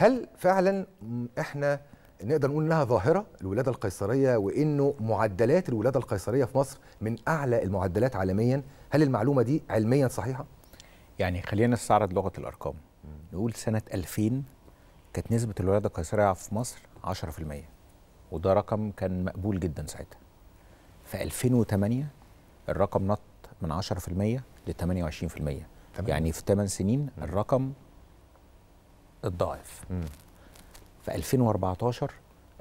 هل فعلا احنا نقدر نقول انها ظاهره الولاده القيصريه وانه معدلات الولاده القيصريه في مصر من اعلى المعدلات عالميا هل المعلومه دي علميا صحيحه يعني خلينا نستعرض لغه الارقام نقول سنه 2000 كانت نسبه الولاده القيصريه في مصر 10% وده رقم كان مقبول جدا ساعتها في 2008 الرقم نط من 10% ل 28% تمام. يعني في 8 سنين الرقم اتضاعف في 2014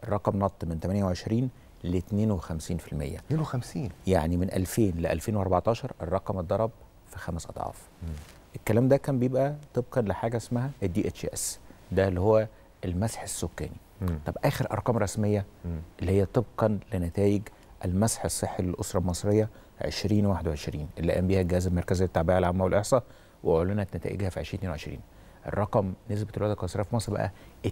الرقم نط من 28 ل 52% 52 يعني من 2000 ل 2014 الرقم اتضرب في خمس اضعاف مم. الكلام ده كان بيبقى طبقا لحاجه اسمها الدي اتش اس ده اللي هو المسح السكاني مم. طب اخر ارقام رسميه مم. اللي هي طبقا لنتائج المسح الصحي للاسره المصريه 2021 اللي قام بيها الجهاز المركزي للتعبئه العامه والاحصاء واعلنت نتائجها في 2022 الرقم نسبه الولاده القيصريه في مصر بقى 72%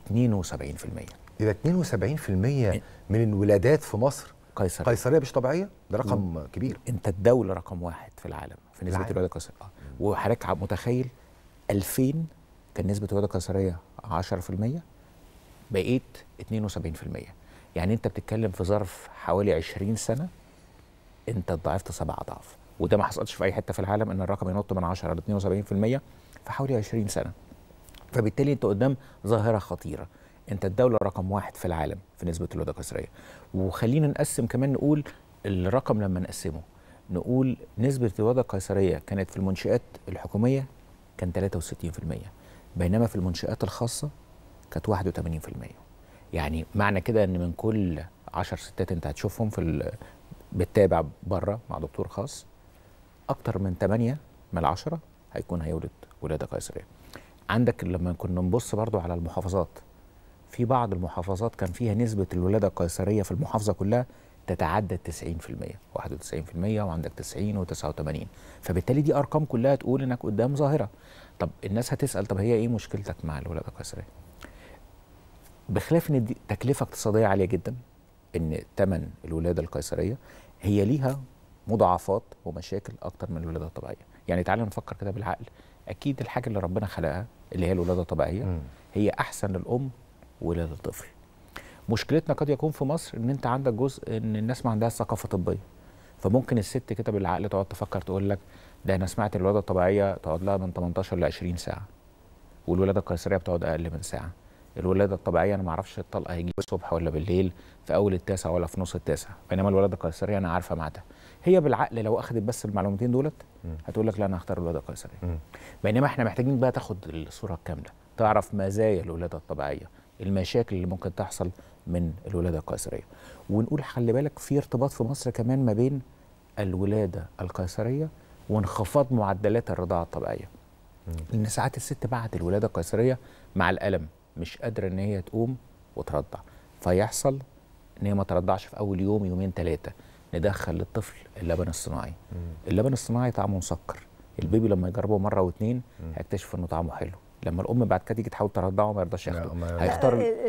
اذا 72% إيه. من الولادات في مصر قيصريه قيصريه مش طبيعيه ده رقم م. كبير انت الدوله رقم واحد في العالم في نسبه الولاده القيصريه اه وحضرتك متخيل 2000 كان نسبه الولاده القيصريه 10% بقيت 72% يعني انت بتتكلم في ظرف حوالي 20 سنه انت اتضاعفت سبع اضعاف وده ما حصلش في اي حته في العالم ان الرقم ينط من 10 ل 72% في حوالي 20 سنه فبالتالي انت قدام ظاهره خطيره انت الدوله رقم واحد في العالم في نسبه الولاده القيصريه وخلينا نقسم كمان نقول الرقم لما نقسمه نقول نسبه الولاده القيصريه كانت في المنشات الحكوميه كان 63% بينما في المنشات الخاصه كانت 81% يعني معنى كده ان من كل 10 ستات انت هتشوفهم في بتتابع بره مع دكتور خاص اكتر من 8 من 10 هيكون هيولد ولاده قيصريه عندك لما كنا نبص برضو على المحافظات في بعض المحافظات كان فيها نسبة الولادة القيصرية في المحافظة كلها تتعدى 90% 91% وعندك 90 و89 فبالتالي دي ارقام كلها تقول انك قدام ظاهره طب الناس هتسال طب هي ايه مشكلتك مع الولاده القيصريه بخلاف ان دي تكلفه اقتصاديه عاليه جدا ان ثمن الولاده القيصريه هي ليها مضاعفات ومشاكل اكتر من الولاده الطبيعيه يعني تعالى نفكر كده بالعقل اكيد الحاجه اللي ربنا خلقها اللي هي الولاده الطبيعيه هي احسن للام وللطفل مشكلتنا قد يكون في مصر ان انت عندك جزء ان الناس ما عندهاش ثقافه طبيه فممكن الست كده بالعقل تقعد تفكر تقول لك ده انا سمعت الولاده الطبيعيه تقعد لها من 18 ل 20 ساعه والولاده القيصريه بتقعد اقل من ساعه الولاده الطبيعيه انا ما اعرفش الطلقه هيجي الصبح ولا بالليل في اول التاسع ولا في نص التاسع بينما الولاده القيصريه انا عارفه ميعادها هي بالعقل لو اخذت بس المعلومتين دولت هتقول لك لا انا هختار الولاده القيصريه بينما احنا محتاجين بقى تاخد الصوره الكامله تعرف مزايا الولاده الطبيعيه المشاكل اللي ممكن تحصل من الولاده القيصريه ونقول خلي بالك في ارتباط في مصر كمان ما بين الولاده القيصريه وانخفاض معدلات الرضاعه الطبيعيه لان ساعات الست بعد الولاده القيصريه مع الالم مش قادره ان هي تقوم وترضع فيحصل ان هي ما ترضعش في اول يوم يومين ثلاثه ندخل للطفل اللبن الصناعي اللبن الصناعي طعمه مسكر البيبي لما يجربه مره واثنين هيكتشف انه طعمه حلو لما الام بعد كده تيجي تحاول ترضعه ما يرضاش ياخده هيختار